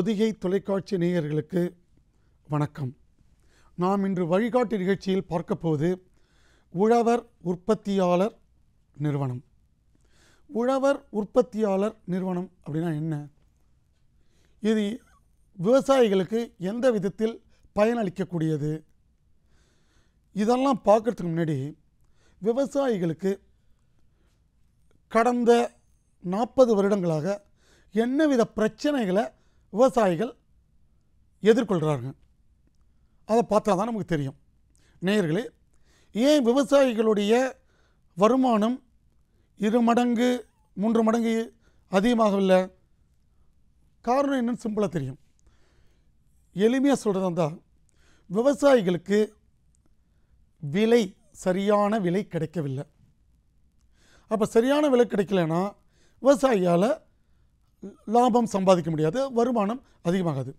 பொதிகை தொலைக்காட்சி நேயர்களுக்கு வணக்கம் நாம் இன்று வழிகாட்டு நிகழ்ச்சியில் போது உழவர் உற்பத்தியாளர் நிறுவனம் உழவர் உற்பத்தியாளர் நிறுவனம் அப்படின்னா என்ன இது விவசாயிகளுக்கு எந்த விதத்தில் பயனளிக்கக்கூடியது இதெல்லாம் பார்க்குறதுக்கு முன்னாடி விவசாயிகளுக்கு கடந்த நாற்பது வருடங்களாக என்னவித பிரச்சனைகளை விவசாயிகள் எதிர்கொள்கிறார்கள் அதை பார்த்தா தான் நமக்கு தெரியும் நேயர்களே ஏன் விவசாயிகளுடைய வருமானம் இரு மடங்கு மூன்று மடங்கு அதிகமாகவில்லை காரணம் என்னன்னு சிம்பிளாக தெரியும் எளிமையாக சொல்கிறதா விவசாயிகளுக்கு விலை சரியான விலை கிடைக்கவில்லை அப்போ சரியான விலை கிடைக்கலன்னா விவசாயியால் லாபம் சம்பாதிக்க முடியாது வருமானம் அதிகமாகாது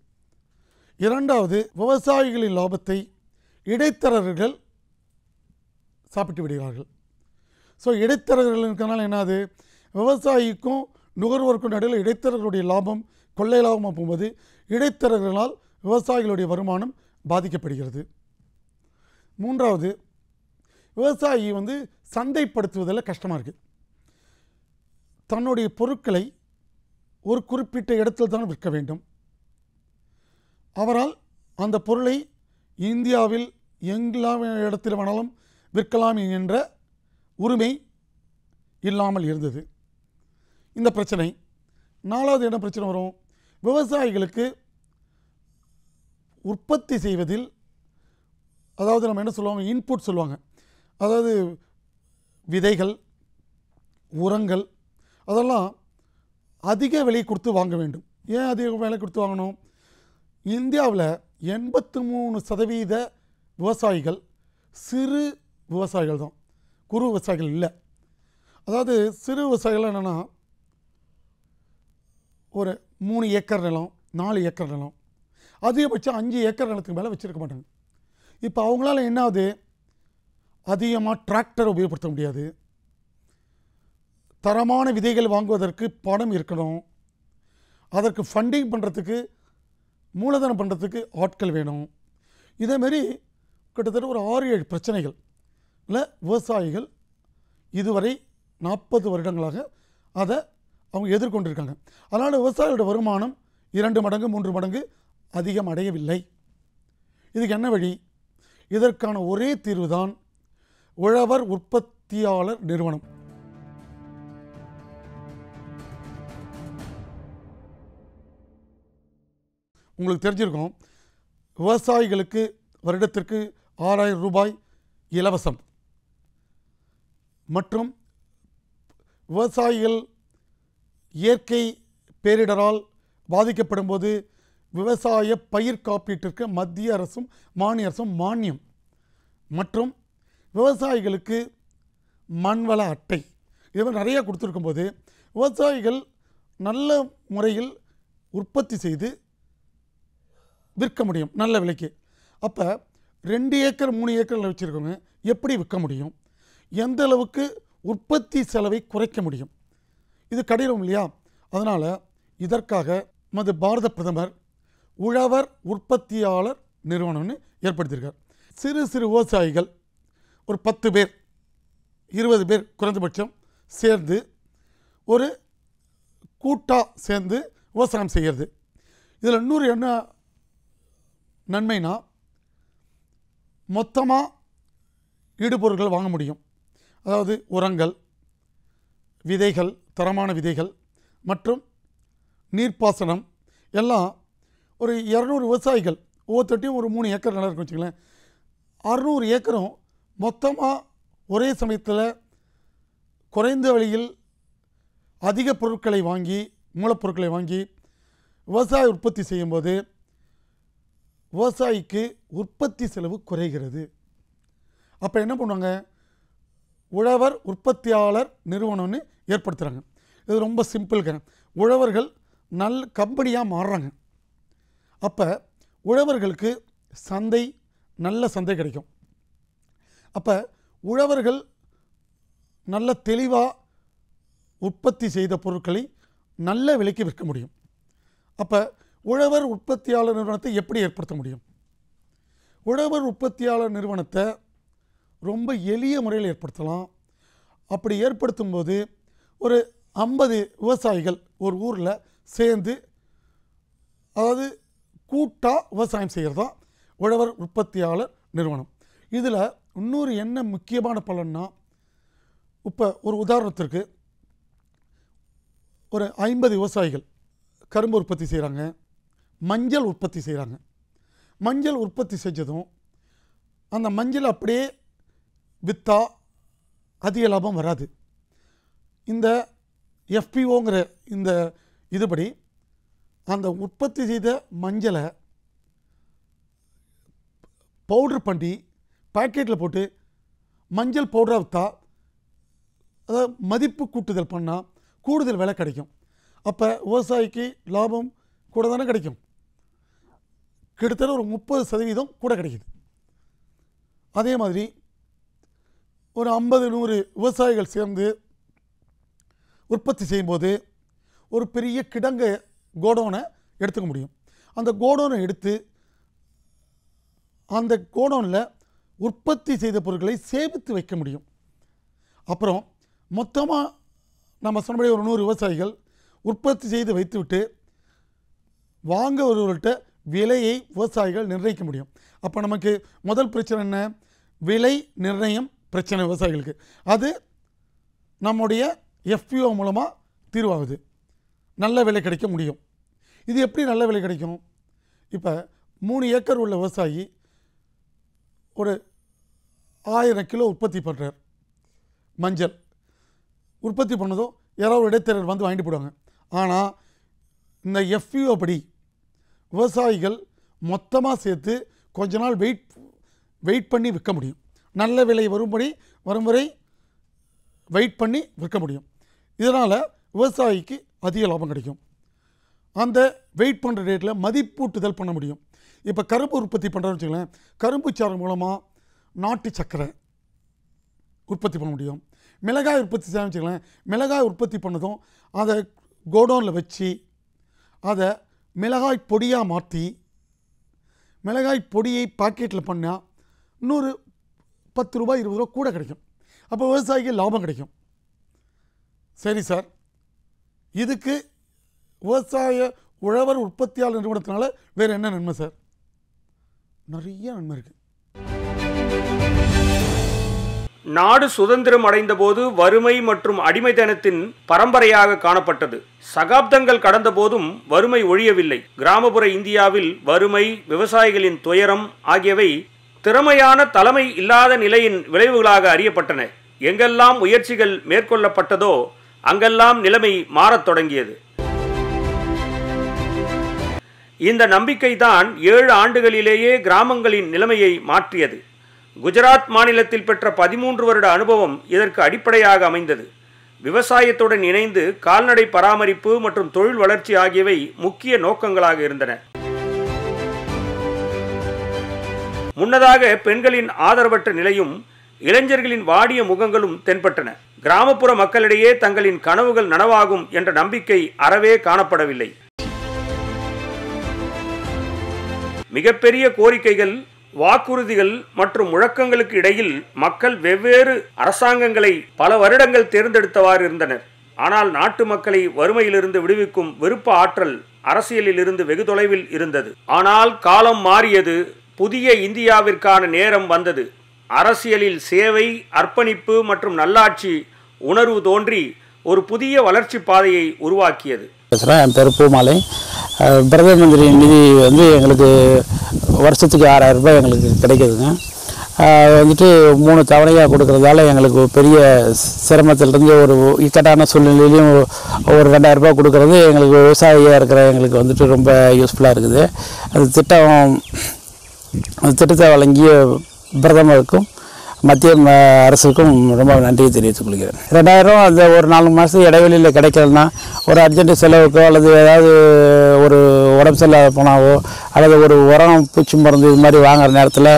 இரண்டாவது விவசாயிகளின் லாபத்தை இடைத்தரகர்கள் சாப்பிட்டு விடுகிறார்கள் ஸோ இடைத்தரகர்கள் இருக்கனால என்னது விவசாயிக்கும் நுகர்வோருக்கும் நடுவில் இடைத்தரகர்களுடைய லாபம் கொள்ளை லாபமாக போகும்போது இடைத்தரகர்களால் விவசாயிகளுடைய வருமானம் பாதிக்கப்படுகிறது மூன்றாவது விவசாயி வந்து சந்தைப்படுத்துவதில் கஷ்டமாக இருக்குது தன்னுடைய பொருட்களை ஒரு குறிப்பிட்ட இடத்தில் தான் விற்க வேண்டும் அவரால் அந்த பொருளை இந்தியாவில் எங்கெல்லாம் இடத்தில் வேணாலும் விற்கலாம் என்ற உரிமை இல்லாமல் இருந்தது இந்த பிரச்சனை நாலாவது என்ன பிரச்சனை வரும் விவசாயிகளுக்கு உற்பத்தி செய்வதில் அதாவது நம்ம என்ன சொல்லுவாங்க இன்புட் சொல்லுவாங்க அதாவது விதைகள் உரங்கள் அதெல்லாம் அதிக விலை கொடுத்து வாங்க வேண்டும் ஏன் அதிக விலை கொடுத்து வாங்கணும் இந்தியாவில் எண்பத்து மூணு சதவீத விவசாயிகள் சிறு விவசாயிகள் தான் குறு விவசாயிகள் இல்லை அதாவது சிறு விவசாயிகள் என்னென்னா ஒரு மூணு ஏக்கர் நிலம் நாலு ஏக்கர் நிலம் அதிகபட்சம் அஞ்சு ஏக்கர் நிலத்துக்கு மேலே வச்சுருக்க மாட்டாங்க இப்போ அவங்களால என்ன ஆகுது அதிகமாக டிராக்டர் உபயோகப்படுத்த முடியாது தரமான விதைகள் வாங்குவதற்கு பணம் இருக்கணும் அதற்கு ஃபண்டிங் பண்ணுறதுக்கு மூலதனம் பண்ணுறதுக்கு ஆட்கள் வேணும் இதேமாரி கிட்டத்தட்ட ஒரு ஆறு ஏழு பிரச்சனைகள் இல்லை விவசாயிகள் இதுவரை நாற்பது வருடங்களாக அதை அவங்க எதிர்கொண்டிருக்காங்க அதனால் விவசாயிகளோட வருமானம் இரண்டு மடங்கு மூன்று மடங்கு அதிகம் அடையவில்லை இதுக்கு என்ன வழி இதற்கான ஒரே தீர்வுதான் உழவர் உற்பத்தியாளர் நிறுவனம் உங்களுக்கு தெரிஞ்சிருக்கும் விவசாயிகளுக்கு வருடத்திற்கு ஆறாயிரம் ரூபாய் இலவசம் மற்றும் விவசாயிகள் இயற்கை பேரிடரால் பாதிக்கப்படும் போது விவசாய பயிர் காப்பீட்டிற்கு மத்திய அரசும் மாநில அரசும் மானியம் மற்றும் விவசாயிகளுக்கு மண்வள அட்டை இது மாதிரி நிறையா கொடுத்துருக்கும் போது விவசாயிகள் நல்ல முறையில் உற்பத்தி செய்து விற்க முடியும் நல்ல விலைக்கு அப்போ ரெண்டு ஏக்கர் மூணு ஏக்கரில் வச்சுருக்கவங்க எப்படி விற்க முடியும் எந்த அளவுக்கு உற்பத்தி செலவை குறைக்க முடியும் இது கடினம் இல்லையா அதனால் இதற்காக நமது பாரத பிரதமர் உழவர் உற்பத்தியாளர் நிறுவனம்னு ஏற்படுத்தியிருக்கார் சிறு சிறு விவசாயிகள் ஒரு பத்து பேர் இருபது பேர் குறைந்தபட்சம் சேர்ந்து ஒரு கூட்டாக சேர்ந்து விவசாயம் செய்கிறது இதில் இன்னொரு என்ன நன்மைனா மொத்தமாக ஈடுபொருட்கள் வாங்க முடியும் அதாவது உரங்கள் விதைகள் தரமான விதைகள் மற்றும் நீர்ப்பாசனம் எல்லாம் ஒரு இரநூறு விவசாயிகள் ஒவ்வொருத்தட்டியும் ஒரு மூணு ஏக்கர் நல்லா இருக்கும் வச்சுக்கங்களேன் அறநூறு ஏக்கரும் மொத்தமாக ஒரே சமயத்தில் குறைந்த வழியில் அதிக பொருட்களை வாங்கி மூலப்பொருட்களை வாங்கி விவசாய உற்பத்தி செய்யும்போது விவசாயிக்கு உற்பத்தி செலவு குறைகிறது அப்போ என்ன பண்ணுவாங்க உழவர் உற்பத்தியாளர் நிறுவனம்னு ஏற்படுத்துகிறாங்க இது ரொம்ப சிம்பிள்க உழவர்கள் நல் கம்பெனியாக மாறுறாங்க அப்போ உழவர்களுக்கு சந்தை நல்ல சந்தை கிடைக்கும் அப்போ உழவர்கள் நல்ல தெளிவாக உற்பத்தி செய்த பொருட்களை நல்ல விலைக்கு விற்க முடியும் அப்போ உழவர் உற்பத்தியாளர் நிறுவனத்தை எப்படி ஏற்படுத்த முடியும் உழவர் உற்பத்தியாளர் நிறுவனத்தை ரொம்ப எளிய முறையில் ஏற்படுத்தலாம் அப்படி ஏற்படுத்தும் போது ஒரு ஐம்பது விவசாயிகள் ஒரு ஊரில் சேர்ந்து அதாவது கூட்டாக விவசாயம் செய்கிறது தான் உழவர் உற்பத்தியாளர் நிறுவனம் இதில் இன்னொரு என்ன முக்கியமான பலன்னா இப்போ ஒரு உதாரணத்திற்கு ஒரு ஐம்பது விவசாயிகள் கரும்பு உற்பத்தி செய்கிறாங்க மஞ்சள் உற்பத்தி செய்கிறாங்க மஞ்சள் உற்பத்தி செஞ்சதும் அந்த மஞ்சள் அப்படியே விற்றா அதிக லாபம் வராது இந்த எஃபிஓங்கிற இந்த இதுபடி அந்த உற்பத்தி செய்த மஞ்சளை பவுட்ரு பண்ணி பேக்கெட்டில் போட்டு மஞ்சள் பவுடராக விற்றா அதாவது மதிப்பு கூட்டுதல் பண்ணால் கூடுதல் விலை கிடைக்கும் அப்போ விவசாயிக்கு லாபம் கூட தானே கிடைக்கும் கிட்டத்தட்ட ஒரு முப்பது சதவீதம் கூட கிடைக்கிது அதே மாதிரி ஒரு ஐம்பது நூறு விவசாயிகள் சேர்ந்து உற்பத்தி செய்யும்போது ஒரு பெரிய கிடங்கு கோடோனை எடுத்துக்க முடியும் அந்த கோடோனை எடுத்து அந்த கோடோனில் உற்பத்தி செய்த பொருட்களை சேமித்து வைக்க முடியும் அப்புறம் மொத்தமாக நம்ம சொன்னபடி ஒரு நூறு விவசாயிகள் உற்பத்தி செய்து வைத்துவிட்டு வாங்க ஒருவர்கள்ட்ட விலையை விவசாயிகள் நிர்ணயிக்க முடியும் அப்போ நமக்கு முதல் பிரச்சனை என்ன விலை நிர்ணயம் பிரச்சனை விவசாயிகளுக்கு அது நம்முடைய எஃப்யூஓ மூலமாக தீர்வாகுது நல்ல விலை கிடைக்க முடியும் இது எப்படி நல்ல விலை கிடைக்கும் இப்போ மூணு ஏக்கர் உள்ள விவசாயி ஒரு ஆயிரம் கிலோ உற்பத்தி பண்ணுறார் மஞ்சள் உற்பத்தி பண்ணதும் யாராவது இடைத்தரர் வந்து வாங்கிட்டு போடுவாங்க ஆனால் இந்த எஃப்யூ படி விவசாயிகள் மொத்தமாக சேர்த்து கொஞ்ச நாள் வெயிட் வெயிட் பண்ணி விற்க முடியும் நல்ல விலை வரும்படி வரும் வரை வெயிட் பண்ணி விற்க முடியும் இதனால் விவசாயிக்கு அதிக லாபம் கிடைக்கும் அந்த வெயிட் பண்ணுற ரேட்டில் மதிப்பூட்டுதல் பண்ண முடியும் இப்போ கரும்பு உற்பத்தி பண்ணுறோம்னு வச்சுக்கலேன் கரும்பு சாறு மூலமாக நாட்டு சர்க்கரை உற்பத்தி பண்ண முடியும் மிளகாய் உற்பத்தி செய்யணும் வச்சுக்கலேன் மிளகாய் உற்பத்தி பண்ணதும் அதை கோடவுனில் வச்சு அதை மிளகாய் பொடியாக மாற்றி மிளகாய் பொடியை பாக்கெட்டில் பண்ணால் இன்னொரு பத்து ரூபாய் இருபது ரூபா கூட கிடைக்கும் அப்போ விவசாயிக்கு லாபம் கிடைக்கும் சரி சார் இதுக்கு விவசாய உழவர் உற்பத்தியாளர் நிறுவனத்தினால வேறு என்ன நன்மை சார் நிறைய நன்மை இருக்குது நாடு சுதந்திரம் அடைந்தபோது வறுமை மற்றும் அடிமைத்தனத்தின் பரம்பரையாக காணப்பட்டது சகாப்தங்கள் கடந்த போதும் வறுமை ஒழியவில்லை கிராமப்புற இந்தியாவில் வறுமை விவசாயிகளின் துயரம் ஆகியவை திறமையான தலைமை இல்லாத நிலையின் விளைவுகளாக அறியப்பட்டன எங்கெல்லாம் முயற்சிகள் மேற்கொள்ளப்பட்டதோ அங்கெல்லாம் நிலைமை மாறத் தொடங்கியது இந்த நம்பிக்கைதான் ஏழு ஆண்டுகளிலேயே கிராமங்களின் நிலைமையை மாற்றியது குஜராத் மாநிலத்தில் பெற்ற பதிமூன்று வருட அனுபவம் இதற்கு அடிப்படையாக அமைந்தது விவசாயத்துடன் இணைந்து கால்நடை பராமரிப்பு மற்றும் தொழில் வளர்ச்சி ஆகியவை முக்கிய நோக்கங்களாக இருந்தன முன்னதாக பெண்களின் ஆதரவற்ற நிலையும் இளைஞர்களின் வாடிய முகங்களும் தென்பட்டன கிராமப்புற மக்களிடையே தங்களின் கனவுகள் நனவாகும் என்ற நம்பிக்கை அறவே காணப்படவில்லை மிகப்பெரிய கோரிக்கைகள் வாக்குறுதிகள் மற்றும் முழக்கங்களுக்கு இடையில் மக்கள் வெவ்வேறு அரசாங்கங்களை பல வருடங்கள் தேர்ந்தெடுத்தவாறு இருந்தனர் ஆனால் நாட்டு மக்களை வறுமையிலிருந்து விடுவிக்கும் விருப்ப ஆற்றல் அரசியலில் இருந்து வெகு தொலைவில் இருந்தது ஆனால் காலம் மாறியது புதிய இந்தியாவிற்கான நேரம் வந்தது அரசியலில் சேவை அர்ப்பணிப்பு மற்றும் நல்லாட்சி உணர்வு தோன்றி ஒரு புதிய வளர்ச்சி பாதையை உருவாக்கியது பேசுகிறேன் என் பேர் பூமாலை பிரதம மந்திரி நிதி வந்து எங்களுக்கு வருஷத்துக்கு ஆறாயிரம் ரூபாய் எங்களுக்கு கிடைக்கிதுங்க வந்துட்டு மூணு தவணையாக கொடுக்குறதால எங்களுக்கு பெரிய சிரமத்திலிருந்து ஒரு இக்கட்டான சூழ்நிலையிலையும் ஒரு ரெண்டாயிரரூபா கொடுக்குறது எங்களுக்கு விவசாயியாக இருக்கிற எங்களுக்கு வந்துட்டு ரொம்ப யூஸ்ஃபுல்லாக இருக்குது அந்த திட்டம் அந்த திட்டத்தை வழங்கிய பிரதமருக்கும் மத்திய அரசுக்கும் ரொம்ப நன்றியை தெரிவித்துக் கொள்கிறேன் ரெண்டாயிரம் அந்த ஒரு நாலு மாதத்துக்கு இடைவெளியில் கிடைக்கலன்னா ஒரு அர்ஜென்ட் செலவுக்கோ அல்லது ஏதாவது ஒரு உடம்பு சரியில்லாத போனாவோ அல்லது ஒரு உரம் பூச்சி மருந்து இது மாதிரி வாங்குற நேரத்தில்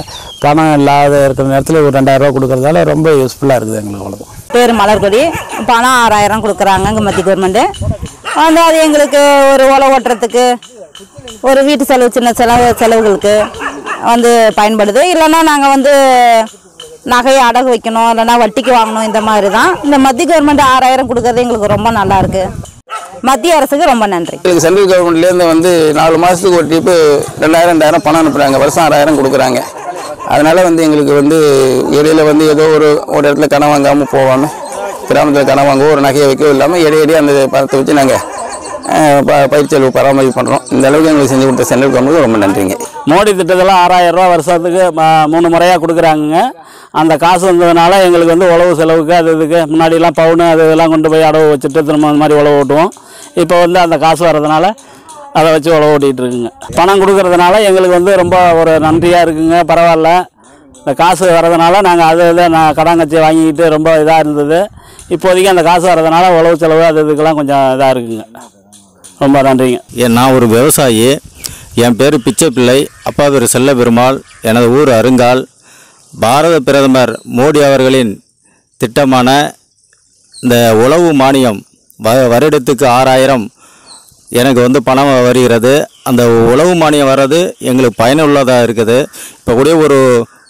பணம் இல்லாத இருக்கிற நேரத்தில் ஒரு ரெண்டாயிரரூவா கொடுக்குறதால ரொம்ப யூஸ்ஃபுல்லாக இருக்குது எங்களுக்கு அவ்வளோ பேர் மலர்கொடி பணம் ஆறாயிரம் கொடுக்குறாங்க இங்கே மத்திய கவர்மெண்ட்டு வந்து அது எங்களுக்கு ஒரு உலக ஓட்டுறதுக்கு ஒரு வீட்டு செலவு சின்ன செலவு செலவுகளுக்கு வந்து பயன்படுது இல்லைன்னா நாங்கள் வந்து நகையை அடகு வைக்கணும் இல்லைன்னா வட்டிக்கு வாங்கணும் இந்த மாதிரி தான் இந்த மத்திய கவர்மெண்ட் ஆறாயிரம் கொடுக்கறது எங்களுக்கு ரொம்ப நல்லாயிருக்கு மத்திய அரசுக்கு ரொம்ப நன்றி எங்களுக்கு சென்ட்ரல் கவர்மெண்ட்லேருந்து வந்து நாலு மாதத்துக்கு ஒரு டிப்பு ரெண்டாயிரம் ரெண்டாயிரம் பணம் அனுப்புகிறாங்க வருஷம் ஆறாயிரம் கொடுக்குறாங்க அதனால் வந்து எங்களுக்கு வந்து இடையில வந்து ஏதோ ஒரு ஒரு இடத்துல கணம் வாங்காமல் போகாமல் கிராமத்தில் கணம் வாங்கவோ ஒரு நகையை வைக்கவோ இல்லாமல் இடையடியே அந்த பணத்தை வச்சு நாங்கள் ப பயிற்சி அலுவலக பராமரிப்பு பண்ணுறோம் இந்த அளவுக்கு எங்களுக்கு செஞ்சு கொடுத்த சென்ட்ரல் கவர்மெண்ட் ரொம்ப நன்றிங்க மோடி திட்டத்தெல்லாம் ஆறாயிரம் ரூபா வருஷத்துக்கு மூணு முறையாக கொடுக்குறாங்க அந்த காசு வந்ததுனால எங்களுக்கு வந்து உழவு செலவுக்கு அது இதுக்கு முன்னாடிலாம் பவுனு அது இதெல்லாம் கொண்டு போய் அடவு வச்சுட்டு திரும்ப அந்த மாதிரி உழவு ஓட்டுவோம் இப்போ வந்து அந்த காசு வர்றதுனால அதை வச்சு உழவு இருக்குங்க பணம் கொடுக்கறதுனால எங்களுக்கு வந்து ரொம்ப ஒரு நன்றியாக இருக்குங்க பரவாயில்ல இந்த காசு வர்றதுனால நாங்கள் அது இதை நான் கடாங்கச்சி வாங்கிக்கிட்டு ரொம்ப இதாக இருந்தது இப்போதைக்கு அந்த காசு வர்றதுனால உழவு செலவு அது இதுக்கெல்லாம் கொஞ்சம் இதாக இருக்குங்க ரொம்ப நன்றிங்க நான் ஒரு விவசாயி என் பேர் பிச்சை பிள்ளை அப்பா பேர் செல்ல பெருமாள் எனது ஊர் அருங்கால் பாரத பிரதமர் மோடி அவர்களின் திட்டமான இந்த உழவு மானியம் வ வருடத்துக்கு ஆறாயிரம் எனக்கு வந்து பணம் வருகிறது அந்த உழவு மானியம் வர்றது எங்களுக்கு பயனுள்ளதாக இருக்குது இப்போ கூட ஒரு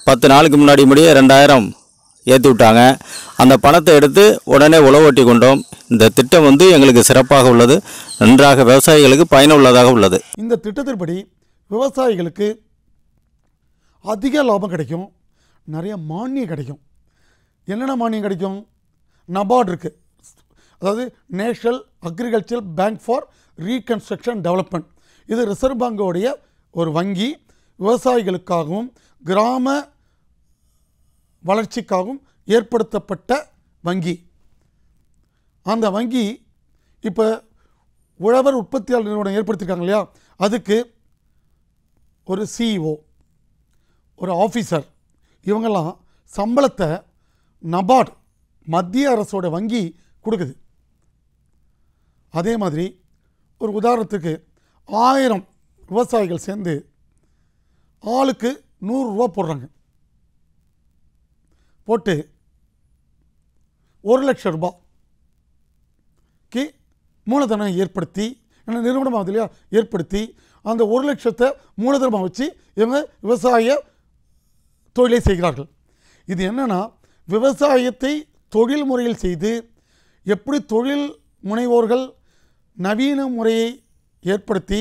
பத்து நாளுக்கு முன்னாடி முடிய ரெண்டாயிரம் ஏற்றி விட்டாங்க அந்த பணத்தை எடுத்து உடனே உழவோட்டி கொண்டோம் இந்த திட்டம் வந்து எங்களுக்கு சிறப்பாக உள்ளது நன்றாக விவசாயிகளுக்கு பயனுள்ளதாக உள்ளது இந்த திட்டத்தின்படி விவசாயிகளுக்கு அதிக லாபம் கிடைக்கும் நிறைய மானியம் கிடைக்கும் என்னென்ன மானியம் கிடைக்கும் நபார்டு இருக்குது அதாவது national agriculture bank for reconstruction development இது ரிசர்வ் பேங்கோடைய ஒரு வங்கி விவசாயிகளுக்காகவும் கிராம வளர்ச்சிக்காகவும் ஏற்படுத்தப்பட்ட வங்கி அந்த வங்கி இப்போ உழவர் உற்பத்தியாளர் நிறுவனம் ஏற்படுத்தியிருக்காங்க இல்லையா அதுக்கு ஒரு சிஇஓ e ஒரு ஆஃபீஸர் இவங்கெல்லாம் சம்பளத்தை நபார்டு மத்திய அரசோட வங்கி கொடுக்குது அதே மாதிரி ஒரு உதாரணத்துக்கு ஆயிரம் விவசாயிகள் சேர்ந்து ஆளுக்கு நூறுரூவா போடுறாங்க போட்டு ஒரு லட்ச ரூபாய்க்கு மூலதனம் ஏற்படுத்தி என்ன நிறுவனம் ஆகுது இல்லையா ஏற்படுத்தி அந்த ஒரு லட்சத்தை மூலதனமாக வச்சு இவங்க விவசாய தொழிலை செய்கிறார்கள் இது என்னென்னா விவசாயத்தை தொழில் முறையில் செய்து எப்படி தொழில் முனைவோர்கள் நவீன முறையை ஏற்படுத்தி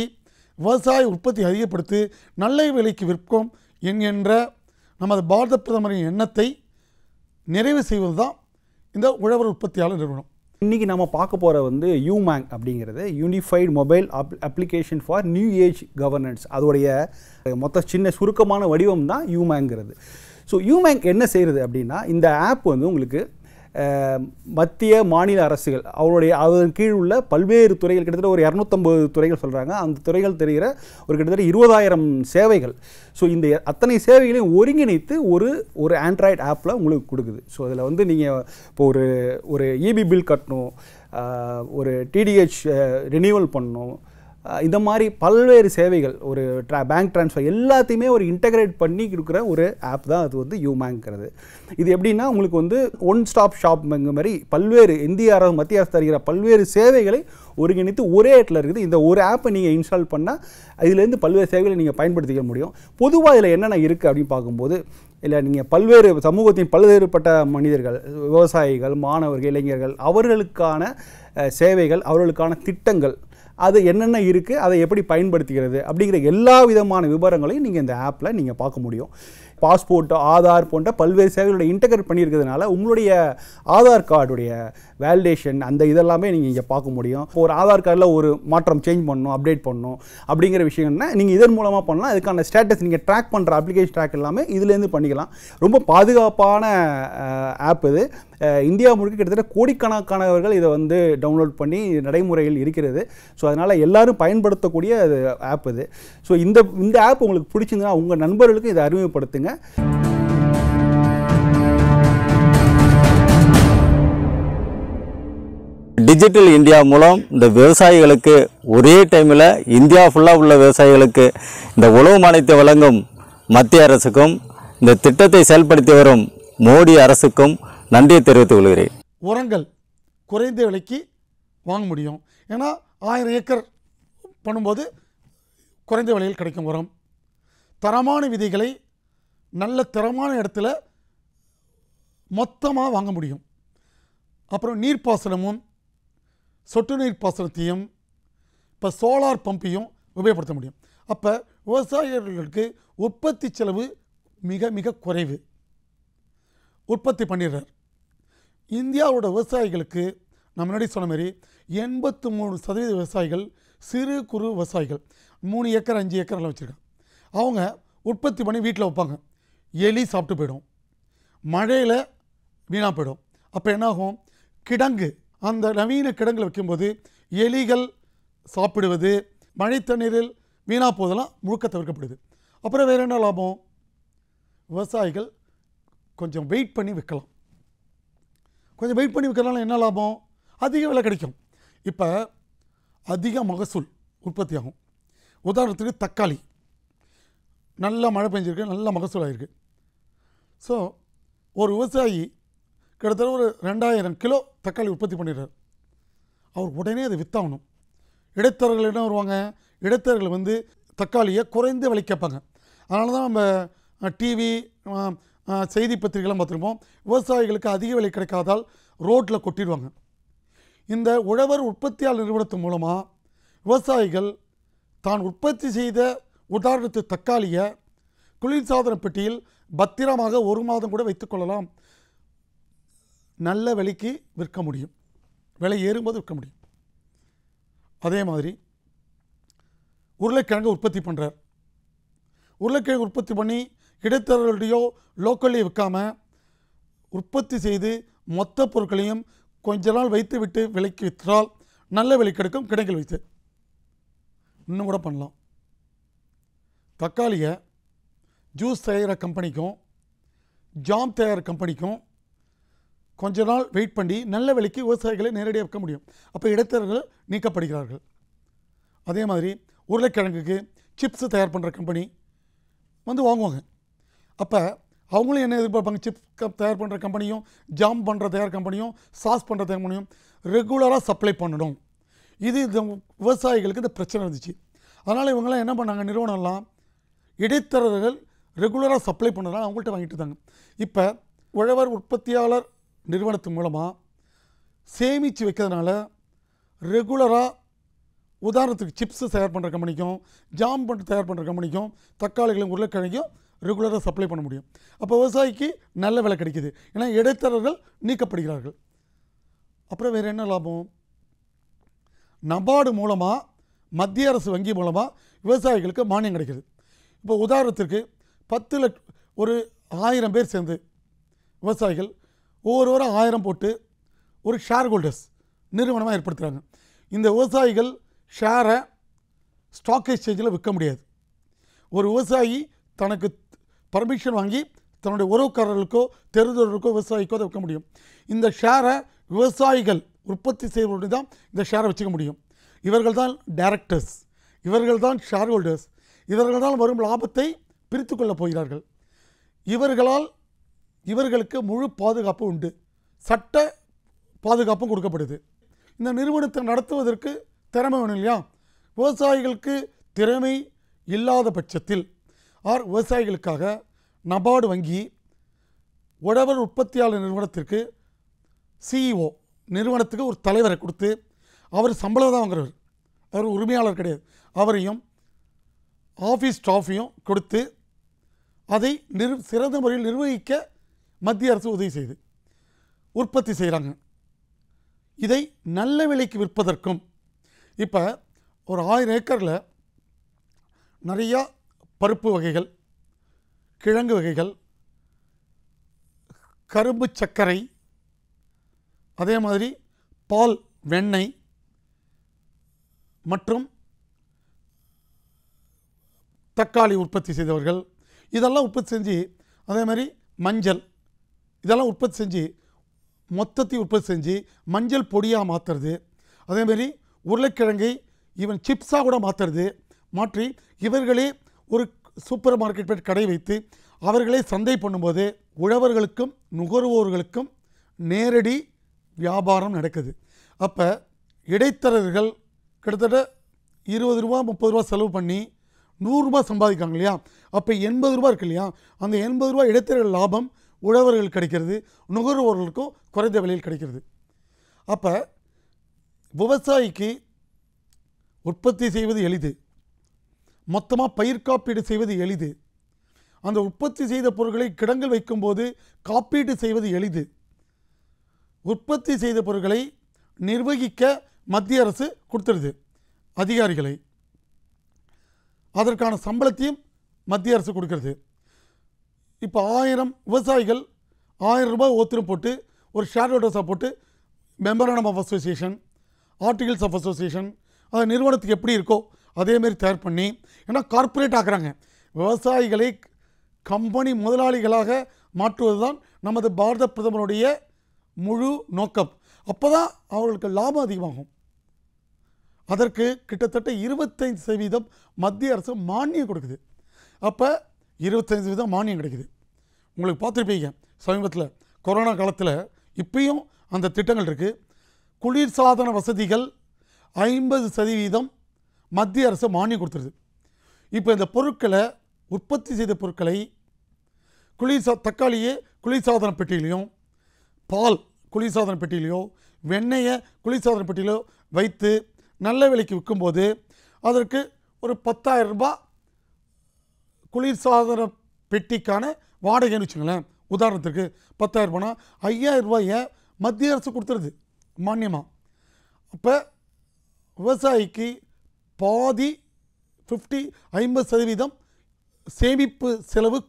விவசாய உற்பத்தி அதிகப்படுத்தி நல்ல விலைக்கு விற்கும் என்கின்ற நமது பாரத பிரதமரின் எண்ணத்தை நிறைவு செய்வது தான் இந்த உழவர் உற்பத்தியாளர் நிறுவனம் இன்றைக்கி நம்ம பார்க்க போகிற வந்து யூமேங் அப்படிங்கிறது unified mobile app application for new age governance அதோடைய மொத்த சின்ன சுருக்கமான வடிவம் தான் யூமேங்கிறது ஸோ யூமேங் என்ன செய்கிறது அப்படின்னா இந்த ஆப் வந்து உங்களுக்கு மத்திய மாநில அரசுகள் அவருடைய அதன் கீழ் உள்ள பல்வேறு துறைகள் கிட்டத்தட்ட ஒரு இரநூத்தம்பது துறைகள் சொல்கிறாங்க அந்த துறைகள் தெரிகிற ஒரு கிட்டத்தட்ட இருபதாயிரம் சேவைகள் ஸோ இந்த அத்தனை சேவைகளையும் ஒருங்கிணைத்து ஒரு ஒரு ஆண்ட்ராய்டு ஆப்பில் உங்களுக்கு கொடுக்குது ஸோ அதில் வந்து நீங்கள் இப்போ ஒரு ஒரு இபி e பில் கட்டணும் ஒரு டிடிஹெச் ரினியூவல் பண்ணணும் இந்த மாதிரி பல்வேறு சேவைகள் ஒரு ட்ரா பேங்க் ட்ரான்ஸ்ஃபர் எல்லாத்தையுமே ஒரு இன்டகிரேட் பண்ணி கொடுக்குற ஒரு ஆப் தான் அது வந்து யூமேங்கிறது இது எப்படின்னா உங்களுக்கு வந்து ஒன் ஸ்டாப் ஷாப் மாதிரி பல்வேறு இந்திய அரசு மத்திய அரசு தருகிற பல்வேறு சேவைகளை ஒருங்கிணைத்து ஒரே இடத்துல இருக்குது இந்த ஒரு ஆப்பை நீங்கள் இன்ஸ்டால் பண்ணால் இதுலேருந்து பல்வேறு சேவைகளை நீங்கள் பயன்படுத்திக்க முடியும் பொதுவாக இதில் என்னென்ன இருக்குது அப்படின்னு பார்க்கும்போது இல்லை நீங்கள் பல்வேறு சமூகத்தின் பல்வேறுபட்ட மனிதர்கள் விவசாயிகள் மாணவர்கள் இளைஞர்கள் அவர்களுக்கான சேவைகள் அவர்களுக்கான திட்டங்கள் அது என்னென்ன இருக்குது அதை எப்படி பயன்படுத்துகிறது அப்படிங்கிற எல்லா விதமான விவரங்களையும் நீங்கள் இந்த ஆப்பில் நீங்கள் பார்க்க முடியும் பாஸ்போர்ட்டு ஆதார் போன்ற பல்வேறு சேவைகளோட இன்டகிரேட் பண்ணியிருக்கிறதுனால உங்களுடைய ஆதார் கார்டுடைய வேலிடேஷன் அந்த இதெல்லாமே நீங்கள் இங்கே பார்க்க முடியும் ஒரு ஆதார் கார்டில் ஒரு மாற்றம் சேஞ்ச் பண்ணணும் அப்டேட் பண்ணணும் அப்படிங்கிற விஷயம்னா நீங்கள் இதன் மூலமாக பண்ணலாம் அதுக்கான ஸ்டேட்டஸ் நீங்கள் ட்ராக் பண்ணுற அப்ளிகேஷன் ட்ராக் எல்லாமே இதுலேருந்து பண்ணிக்கலாம் ரொம்ப பாதுகாப்பான ஆப் இது இந்தியா முழுக்க கிட்டத்தட்ட கோடிக்கணக்கானவர்கள் இதை வந்து டவுன்லோட் பண்ணி நடைமுறையில் இருக்கிறது ஸோ அதனால் எல்லோரும் பயன்படுத்தக்கூடிய அது ஆப் இது ஸோ இந்த இந்த ஆப் உங்களுக்கு பிடிச்சிருந்தா உங்கள் நண்பர்களுக்கு இதை அறிமுகப்படுத்துங்க டிஜிட்டல் இந்தியா மூலம் இந்த விவசாயிகளுக்கு ஒரே டைமில் இந்தியா ஃபுல்லாக உள்ள விவசாயிகளுக்கு இந்த உழவு மானியத்தை வழங்கும் மத்திய அரசுக்கும் இந்த திட்டத்தை செயல்படுத்தி வரும் மோடி அரசுக்கும் நன்றியை தெரிவித்துக் கொள்கிறேன் உரங்கள் குறைந்த விலைக்கு வாங்க முடியும் ஏன்னா ஆயிரம் ஏக்கர் பண்ணும்போது குறைந்த விலையில் கிடைக்கும் உரம் தரமான விதைகளை நல்ல தரமான இடத்துல மொத்தமாக வாங்க முடியும் அப்புறம் நீர்ப்பாசனமும் சொட்டு நீர் பாசனத்தையும் இப்போ சோலார் பம்பையும் உபயோகப்படுத்த முடியும் அப்போ விவசாயிகளுக்கு உற்பத்தி செலவு மிக மிக குறைவு உற்பத்தி பண்ணிடுறார் இந்தியாவோட விவசாயிகளுக்கு நான் முன்னாடி சொன்ன மாதிரி எண்பத்து மூணு சதவீத விவசாயிகள் சிறு குறு விவசாயிகள் மூணு ஏக்கர் அஞ்சு ஏக்கர்லாம் வச்சுருக்காங்க அவங்க உற்பத்தி பண்ணி வீட்டில் வைப்பாங்க எலி சாப்பிட்டு போயிடும் மழையில் வீணாக போயிடும் அப்போ என்னாகும் கிடங்கு அந்த நவீன கிடங்கில் வைக்கும்போது எலிகள் சாப்பிடுவது மழை தண்ணீரில் வீணாக போதெல்லாம் முழுக்க தவிர்க்கப்படுது அப்புறம் வேறு என்ன லாபம் விவசாயிகள் கொஞ்சம் வெயிட் பண்ணி விற்கலாம் கொஞ்சம் வெயிட் பண்ணி விற்கிறதுனால என்ன லாபம் அதிக விலை கிடைக்கும் இப்போ அதிக மகசூல் உற்பத்தி ஆகும் உதாரணத்துக்கு தக்காளி நல்லா மழை பெஞ்சிருக்கு நல்ல மகசூல் ஆகிருக்கு ஸோ ஒரு விவசாயி கிட்டத்தட்ட ஒரு ரெண்டாயிரம் கிலோ தக்காளி உற்பத்தி பண்ணிடுறார் அவர் உடனே அதை வித்தாகணும் இடைத்தரகர்கள் என்ன வருவாங்க இடைத்தரகர்கள் வந்து தக்காளியை குறைந்த விலை கேட்பாங்க அதனால தான் நம்ம டிவி செய்தி பத்திரிகைலாம் பார்த்துருப்போம் விவசாயிகளுக்கு அதிக விலை கிடைக்காதால் ரோட்டில் கொட்டிடுவாங்க இந்த உழவர் உற்பத்தியாளர் நிறுவனத்தின் மூலமாக விவசாயிகள் தான் உற்பத்தி செய்த உதாரணத்து தக்காளியை குளிர்சாதன பெட்டியில் பத்திரமாக ஒரு மாதம் கூட வைத்துக்கொள்ளலாம் நல்ல விலைக்கு விற்க முடியும் விலை ஏறும்போது விற்க முடியும் அதே மாதிரி உருளைக்கிழங்கு உற்பத்தி பண்ணுறார் உருளைக்கிழங்கு உற்பத்தி பண்ணி இடைத்தரகர்களையோ லோக்கல்லையோ விற்காமல் உற்பத்தி செய்து மொத்த பொருட்களையும் கொஞ்ச நாள் வைத்து விட்டு விலைக்கு விற்றால் நல்ல விலை கிடைக்கும் கிடைக்கல் வைத்து இன்னும் கூட பண்ணலாம் தக்காளியை ஜூஸ் தயார கம்பெனிக்கும் ஜாம் தயார் கம்பெனிக்கும் கொஞ்ச நாள் வெயிட் பண்ணி நல்ல விலைக்கு விவசாயிகளை நேரடியாக விற்க முடியும் அப்போ இடைத்தரகர்கள் நீக்கப்படுகிறார்கள் அதே மாதிரி உருளைக்கிழங்குக்கு சிப்ஸ் தயார் பண்ணுற கம்பெனி வந்து வாங்குவாங்க அப்போ அவங்களும் என்ன எதிர்பார்ப்பாங்க சிப்ஸ் தயார் பண்ணுற கம்பெனியும் ஜாம் பண்ணுற தயார் கம்பெனியும் சாஸ் பண்ணுற தயார் கம்பெனியும் ரெகுலராக சப்ளை பண்ணணும் இது இந்த விவசாயிகளுக்கு இந்த பிரச்சனை இருந்துச்சு அதனால் இவங்களாம் என்ன பண்ணாங்க நிறுவனம்லாம் இடைத்தரகர்கள் ரெகுலராக சப்ளை பண்ணுறதுனால அவங்கள்ட்ட வாங்கிட்டு இருந்தாங்க இப்போ உழவர் உற்பத்தியாளர் நிறுவனத்து மூலமாக சேமித்து வைக்கிறதுனால ரெகுலராக உதாரணத்துக்கு சிப்ஸு தயார் பண்ணுற கம்பெனிக்கும் ஜாம் பண்ணி தயார் பண்ணுற கம்பெனிக்கும் தக்காளிகளும் உருளைக்கிழங்கும் ரெகுலராக சப்ளை பண்ண முடியும் அப்போ விவசாயிக்கு நல்ல விலை கிடைக்கிது ஏன்னா இடைத்தரர்கள் நீக்கப்படுகிறார்கள் அப்புறம் வேறு என்ன லாபம் நபார்டு மூலமாக மத்திய அரசு வங்கி மூலமாக விவசாயிகளுக்கு மானியம் கிடைக்கிது இப்போ உதாரணத்திற்கு பத்து லட்ச ஒரு ஆயிரம் பேர் சேர்ந்து விவசாயிகள் ஒவ்வொருவரும் ஆயிரம் போட்டு ஒரு ஷேர் ஹோல்டர்ஸ் நிறுவனமாக ஏற்படுத்துகிறாங்க இந்த விவசாயிகள் ஷேரை ஸ்டாக் எக்ஸ்சேஞ்சில் விற்க முடியாது ஒரு விவசாயி தனக்கு பர்மிஷன் வாங்கி தன்னுடைய உறவுக்காரர்களுக்கோ தெருதொருக்கோ விவசாயிக்கோ அதை விற்க முடியும் இந்த ஷேரை விவசாயிகள் உற்பத்தி செய்வது தான் இந்த ஷேரை வச்சுக்க முடியும் இவர்கள் தான் டைரக்டர்ஸ் இவர்கள் தான் ஷேர் ஹோல்டர்ஸ் இவர்கள் தான் வரும் லாபத்தை பிரித்து கொள்ளப் போகிறார்கள் இவர்களால் இவர்களுக்கு முழு பாதுகாப்பு உண்டு சட்ட பாதுகாப்பும் கொடுக்கப்படுது இந்த நிறுவனத்தை நடத்துவதற்கு திறமை வேணும் இல்லையா விவசாயிகளுக்கு திறமை இல்லாத பட்சத்தில் ஆர் விவசாயிகளுக்காக நபார்டு வங்கி உழவர் உற்பத்தியாளர் நிறுவனத்திற்கு சிஇஓ e நிறுவனத்துக்கு ஒரு தலைவரை கொடுத்து அவர் சம்பளம் தான் வாங்குறவர் அவர் உரிமையாளர் கிடையாது அவரையும் ஆஃபீஸ் ஸ்டாஃபையும் கொடுத்து அதை நிர் சிறந்த முறையில் நிர்வகிக்க மத்திய அரசு உதவி செய்து உற்பத்தி செய்கிறாங்க இதை நல்ல விலைக்கு விற்பதற்கும் இப்போ ஒரு ஆயிரம் ஏக்கரில் நிறையா பருப்பு வகைகள் கிழங்கு வகைகள் கரும்பு சர்க்கரை அதே மாதிரி பால் வெண்ணெய் மற்றும் தக்காளி உற்பத்தி செய்தவர்கள் இதெல்லாம் உற்பத்தி செஞ்சு அதே மாதிரி மஞ்சள் இதெல்லாம் உற்பத்தி செஞ்சு மொத்தத்தை உற்பத்தி செஞ்சு மஞ்சள் பொடியாக மாற்றுறது அதேமாரி உருளைக்கிழங்கை இவன் சிப்ஸாக கூட மாற்றுறது மாற்றி இவர்களே ஒரு சூப்பர் மார்க்கெட் போய் கடை வைத்து அவர்களே சந்தை பண்ணும்போது உழவர்களுக்கும் நுகர்வோர்களுக்கும் நேரடி வியாபாரம் நடக்குது அப்போ இடைத்தரர்கள் கிட்டத்தட்ட இருபது ரூபா முப்பது ரூபா செலவு பண்ணி நூறுரூபா சம்பாதிக்காங்க இல்லையா அப்போ எண்பது ரூபா இருக்கு இல்லையா அந்த எண்பது ரூபா இடைத்தரர்கள் லாபம் உழவர்கள் கிடைக்கிறது நுகர்வோர்களுக்கும் குறைந்த விலையில் கிடைக்கிறது அப்போ விவசாயிக்கு உற்பத்தி செய்வது எளிது மொத்தமாக பயிர் காப்பீடு செய்வது எளிது அந்த உற்பத்தி செய்த பொருட்களை கிடங்கில் வைக்கும்போது காப்பீடு செய்வது எளிது உற்பத்தி செய்த பொருட்களை நிர்வகிக்க மத்திய அரசு கொடுத்துருது அதிகாரிகளை அதற்கான சம்பளத்தையும் மத்திய அரசு கொடுக்கறது இப்போ ஆயிரம் விவசாயிகள் ஆயிரம் ரூபாய் ஒத்துரும் போட்டு ஒரு ஷேர் ஹோல்டர்ஸாக போட்டு மெம்பரானம் of association articles of association அது நிறுவனத்துக்கு எப்படி இருக்கோ அதேமாரி தயார் பண்ணி ஏன்னா கார்ப்பரேட் ஆக்குறாங்க விவசாயிகளை கம்பெனி முதலாளிகளாக மாற்றுவது தான் நமது பாரத பிரதமருடைய முழு நோக்கம் அப்போ தான் அவர்களுக்கு லாபம் அதிகமாகும் அதற்கு கிட்டத்தட்ட இருபத்தைந்து சதவீதம் மத்திய அரசு மானியம் கொடுக்குது அப்போ இருபத்தஞ்சு சதவீதம் மானியம் கிடைக்குது உங்களுக்கு பார்த்துருப்பீங்க சமீபத்தில் கொரோனா காலத்தில் இப்பயும் அந்த திட்டங்கள் இருக்குது குளிர்சாதன வசதிகள் ஐம்பது சதவீதம் மத்திய அரசு மானியம் கொடுத்துருது இப்போ இந்த பொருட்களை உற்பத்தி செய்த பொருட்களை குளிர்சா தக்காளியே குளிர்சாதன பெட்டியிலையும் பால் குளிர்சாதன பெட்டியிலையோ வெண்ணெயை குளிர்சாதன பெட்டியிலோ வைத்து நல்ல விலைக்கு விற்கும்போது அதற்கு ஒரு பத்தாயிரம் ரூபாய் குளிர்சாதன பெட்டிக்கான வாடகைன்னு வச்சுங்களேன் உதாரணத்துக்கு பத்தாயிரம் ரூபானா ஐயாயிரம் ரூபாயை மத்திய அரசு கொடுத்துருது மானியமாக அப்போ விவசாயிக்கு பாதி ஃபிஃப்டி ஐம்பது சதவீதம் சேமிப்பு செலவு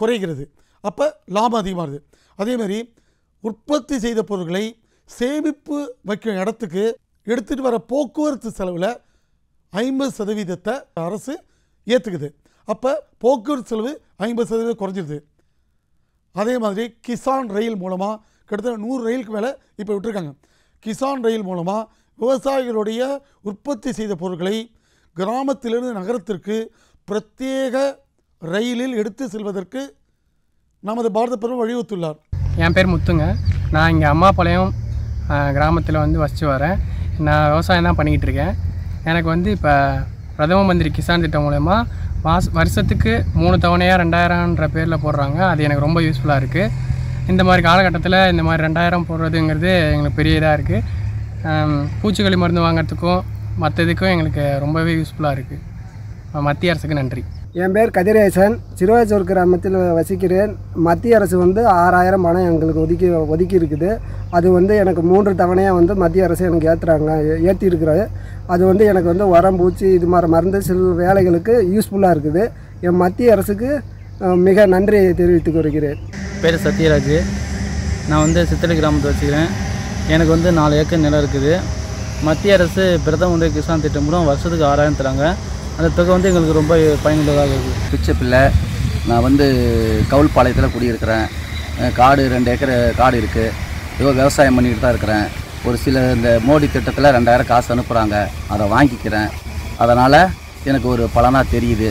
குறைகிறது அப்போ லாபம் அதிகமாகுது அதேமாதிரி உற்பத்தி செய்த பொருட்களை சேமிப்பு வைக்கும் இடத்துக்கு எடுத்துகிட்டு வர போக்குவரத்து செலவில் ஐம்பது சதவீதத்தை அரசு ஏற்றுக்குது அப்போ போக்குவரத்து செலவு ஐம்பது சதவீதம் குறைஞ்சிருது அதே மாதிரி கிசான் ரயில் மூலமாக கிட்டத்தட்ட நூறு ரயிலுக்கு மேலே இப்போ விட்டுருக்காங்க கிசான் ரயில் மூலமாக விவசாயிகளுடைய உற்பத்தி செய்த பொருட்களை கிராமத்திலிருந்து நகரத்திற்கு பிரத்யேக ரயிலில் எடுத்து செல்வதற்கு நமது பாரத பிரதமர் வழிவகுத்துள்ளார் என் பேர் முத்துங்க நான் இங்கே அம்மாப்பாளையம் கிராமத்தில் வந்து வசித்து வரேன் நான் விவசாயம் தான் பண்ணிக்கிட்டு இருக்கேன் எனக்கு வந்து இப்போ பிரதம மந்திரி கிசான் திட்டம் மூலயமா மாஸ் வருஷத்துக்கு மூணு தவணையாக ரெண்டாயிரம்ன்ற பேரில் போடுறாங்க அது எனக்கு ரொம்ப யூஸ்ஃபுல்லாக இருக்குது இந்த மாதிரி காலகட்டத்தில் இந்த மாதிரி ரெண்டாயிரம் போடுறதுங்கிறது எங்களுக்கு பெரிய இதாக இருக்குது பூச்சிக்கொல்லி மருந்து வாங்கிறதுக்கும் மற்ற இதுக்கும் எங்களுக்கு ரொம்பவே யூஸ்ஃபுல்லாக இருக்குது மத்திய அரசுக்கு நன்றி என் பேர் கதிரேசன் சிறுவாச்சூர் கிராமத்தில் வசிக்கிறேன் மத்திய அரசு வந்து ஆறாயிரம் பணம் எங்களுக்கு ஒதுக்கி ஒதுக்கி இருக்குது அது வந்து எனக்கு மூன்று தவணையாக வந்து மத்திய அரசு எனக்கு ஏற்றுறாங்க ஏற்றி இருக்கிறது அது வந்து எனக்கு வந்து உரம் பூச்சி இது மாதிரி மருந்து சில வேலைகளுக்கு யூஸ்ஃபுல்லாக இருக்குது என் மத்திய அரசுக்கு மிக நன்றி தெரிவித்து கொள்கிறேன் பேர் சத்யராஜ் நான் வந்து சித்தலை கிராமத்தில் வச்சுக்கிறேன் எனக்கு வந்து நாலு ஏக்கர் நிலம் இருக்குது மத்திய அரசு பிரதம உதவி கிசான் திட்டம் மூலம் வருஷத்துக்கு ஆறாயிரம் தராங்க அந்த தொகை வந்து எங்களுக்கு ரொம்ப பயனுள்ளதாக இருக்குது பிச்சை பிள்ளை நான் வந்து கவுல்பாளையத்தில் குடியிருக்கிறேன் காடு ரெண்டு ஏக்கர் காடு இருக்குது ஏதோ விவசாயம் பண்ணிக்கிட்டு தான் இருக்கிறேன் ஒரு சில இந்த மோடி திட்டத்தில் ரெண்டாயிரம் காசு அனுப்புகிறாங்க அதை வாங்கிக்கிறேன் அதனால் எனக்கு ஒரு பலனாக தெரியுது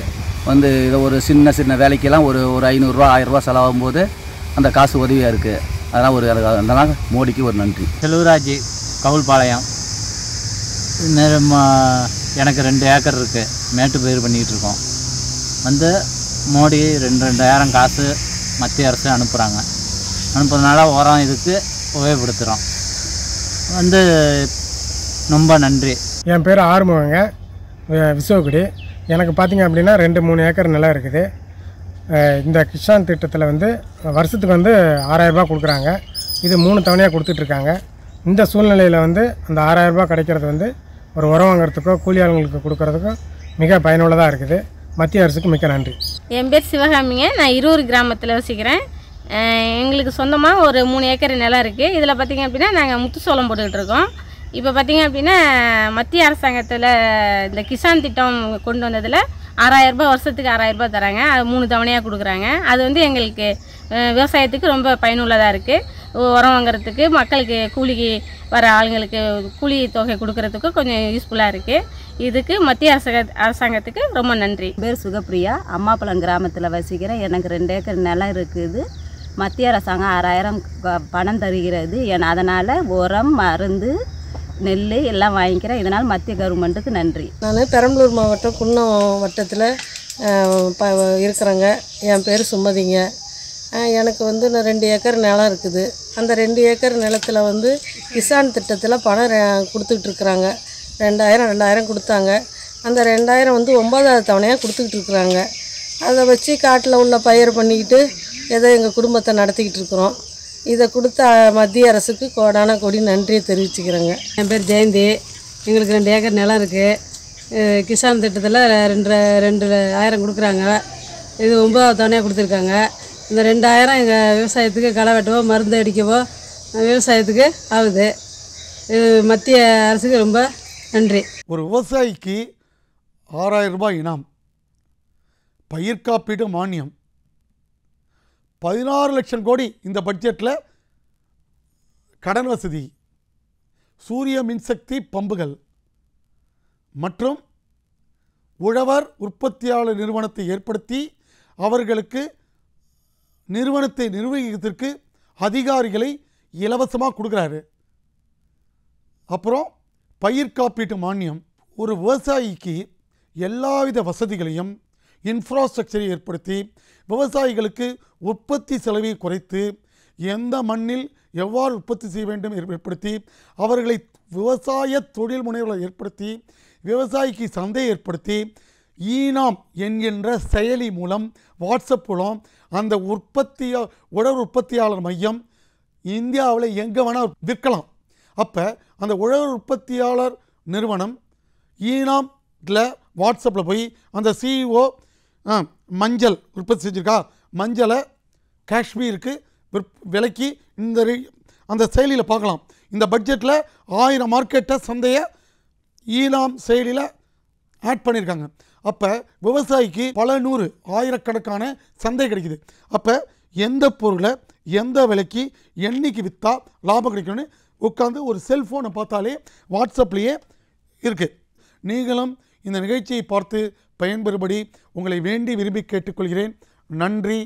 வந்து இதை ஒரு சின்ன சின்ன வேலைக்கெல்லாம் ஒரு ஒரு ஐநூறுரூவா ஆயிரரூவா செலவாகும் போது அந்த காசு உதவியாக இருக்குது அதெல்லாம் ஒரு அதனால் மோடிக்கு ஒரு நன்றி செல்வராஜ் கவுல்பாளையம் எனக்கு ரெண்டு ஏக்கர் இருக்குது மேட்டுப்பயிர் பண்ணிகிட்ருக்கோம் வந்து மோடி ரெண்டு ரெண்டாயிரம் காசு மத்திய அரசு அனுப்புகிறாங்க அனுப்புறதுனால உரம் இதுக்கு உபயோகப்படுத்துகிறோம் வந்து ரொம்ப நன்றி என் பேர் ஆறுமுகங்க விசுவக்குடி எனக்கு பார்த்திங்க அப்படின்னா ரெண்டு மூணு ஏக்கர் நிலம் இருக்குது இந்த கிஷான் திட்டத்தில் வந்து வருஷத்துக்கு வந்து ஆறாயிரரூபா கொடுக்குறாங்க இது மூணு தவணையாக கொடுத்துட்ருக்காங்க இந்த சூழ்நிலையில் வந்து அந்த ஆறாயிரரூபா கிடைக்கிறது வந்து ஒரு உரம் வாங்குறதுக்கோ கூலி ஆளுங்களுக்கு கொடுக்குறதுக்கோ மிக பயனுள்ளதாக இருக்குது மத்திய அரசுக்கு மிக்க நன்றி என் பேர் சிவகாமிங்க நான் இருவர் கிராமத்தில் வசிக்கிறேன் எங்களுக்கு சொந்தமாக ஒரு மூணு ஏக்கர் நிலம் இருக்குது இதில் பார்த்திங்க அப்படின்னா நாங்கள் முத்து சோளம் போட்டுக்கிட்டு இருக்கோம் இப்போ பார்த்திங்க அப்படின்னா மத்திய அரசாங்கத்தில் இந்த கிசான் திட்டம் கொண்டு வந்ததில் ஆறாயிரரூபா வருஷத்துக்கு ஆறாயிரரூபா தராங்க அது மூணு தவணையாக கொடுக்குறாங்க அது வந்து எங்களுக்கு விவசாயத்துக்கு ரொம்ப பயனுள்ளதாக இருக்குது உரம் வாங்குறதுக்கு மக்களுக்கு கூலிக்கு வர ஆளுங்களுக்கு கூலி தொகை கொடுக்கறதுக்கு கொஞ்சம் யூஸ்ஃபுல்லாக இருக்குது இதுக்கு மத்திய அரசாங்க அரசாங்கத்துக்கு ரொம்ப நன்றி பேர் சுகப்பிரியா அம்மாப்பழம் கிராமத்தில் வசிக்கிறேன் எனக்கு ரெண்டு ஏக்கர் நிலம் இருக்குது மத்திய அரசாங்கம் ஆறாயிரம் பணம் தருகிறது என அதனால் உரம் மருந்து நெல் எல்லாம் வாங்கிக்கிறேன் இதனால் மத்திய கவர்மெண்ட்டுக்கு நன்றி நான் பெரம்பலூர் மாவட்டம் குன்னம் வட்டத்தில் ப இருக்கிறேங்க என் பேர் சுமதிங்க எனக்கு வந்து நான் ரெண்டு ஏக்கர் நிலம் இருக்குது அந்த ரெண்டு ஏக்கர் நிலத்தில் வந்து கிசான் திட்டத்தில் பணம் இருக்கிறாங்க ரெண்டாயிரம் ரெண்டாயிரம் கொடுத்தாங்க அந்த ரெண்டாயிரம் வந்து ஒம்பதாவது தவணையாக கொடுத்துக்கிட்டு இருக்கிறாங்க அதை வச்சு காட்டில் உள்ள பயிர் பண்ணிக்கிட்டு ஏதோ எங்கள் குடும்பத்தை நடத்திக்கிட்டு இருக்கிறோம் இதை கொடுத்த மத்திய அரசுக்கு கோடான கொடி நன்றியை தெரிவிச்சுக்கிறேங்க என் பேர் ஜெயந்தி எங்களுக்கு ரெண்டு ஏக்கர் நிலம் இருக்குது கிசான் திட்டத்தில் ரெண்டு ரெண்டு ஆயிரம் கொடுக்குறாங்க இது ஒம்பதாவது தவணையாக கொடுத்துருக்காங்க இந்த ரெண்டாயிரம் எங்கள் விவசாயத்துக்கு களை வெட்டவோ மருந்து அடிக்கவோ விவசாயத்துக்கு ஆகுது இது மத்திய அரசுக்கு ரொம்ப நன்றி ஒரு விவசாயிக்கு ஆறாயிரம் ரூபாய் இனாம் பயிர் காப்பீடு மானியம் பதினாறு லட்சம் கோடி இந்த பட்ஜெட்டில் கடன் வசதி சூரிய மின்சக்தி பம்புகள் மற்றும் உழவர் உற்பத்தியாளர் நிறுவனத்தை ஏற்படுத்தி அவர்களுக்கு நிறுவனத்தை நிர்வகிக்கிறதுக்கு அதிகாரிகளை இலவசமாக கொடுக்குறாரு அப்புறம் பயிர் காப்பீட்டு மானியம் ஒரு விவசாயிக்கு எல்லாவித வசதிகளையும் இன்ஃப்ராஸ்ட்ரக்சரை ஏற்படுத்தி விவசாயிகளுக்கு உற்பத்தி செலவை குறைத்து எந்த மண்ணில் எவ்வாறு உற்பத்தி செய்ய வேண்டும் ஏற்படுத்தி அவர்களை விவசாய தொழில் முனைவர்களை ஏற்படுத்தி விவசாயிக்கு சந்தையை ஏற்படுத்தி ஈனாம் என்கின்ற செயலி மூலம் வாட்ஸ்அப் மூலம் அந்த உற்பத்தியா உழவு உற்பத்தியாளர் மையம் இந்தியாவில் எங்கே வேணால் விற்கலாம் அப்போ அந்த உழவு உற்பத்தியாளர் நிறுவனம் ஈனாமில் வாட்ஸ்அப்பில் போய் அந்த சிஇஓ e மஞ்சள் உற்பத்தி செஞ்சுருக்கா மஞ்சளை காஷ்மீருக்கு விற் இந்த அந்த செயலியில் பார்க்கலாம் இந்த பட்ஜெட்டில் ஆயிரம் மார்க்கெட்டை சந்தையை ஈலாம் செயலியில் ஆட் பண்ணியிருக்காங்க அப்போ விவசாயிக்கு பல நூறு ஆயிரக்கணக்கான சந்தை கிடைக்குது அப்போ எந்த பொருளை எந்த விலைக்கு என்றைக்கு விற்றா லாபம் கிடைக்கும்னு உட்காந்து ஒரு செல்ஃபோனை பார்த்தாலே வாட்ஸ்அப்லேயே இருக்குது நீங்களும் இந்த நிகழ்ச்சியை பார்த்து பயன்பெறும்படி உங்களை வேண்டி விரும்பி கேட்டுக்கொள்கிறேன் நன்றி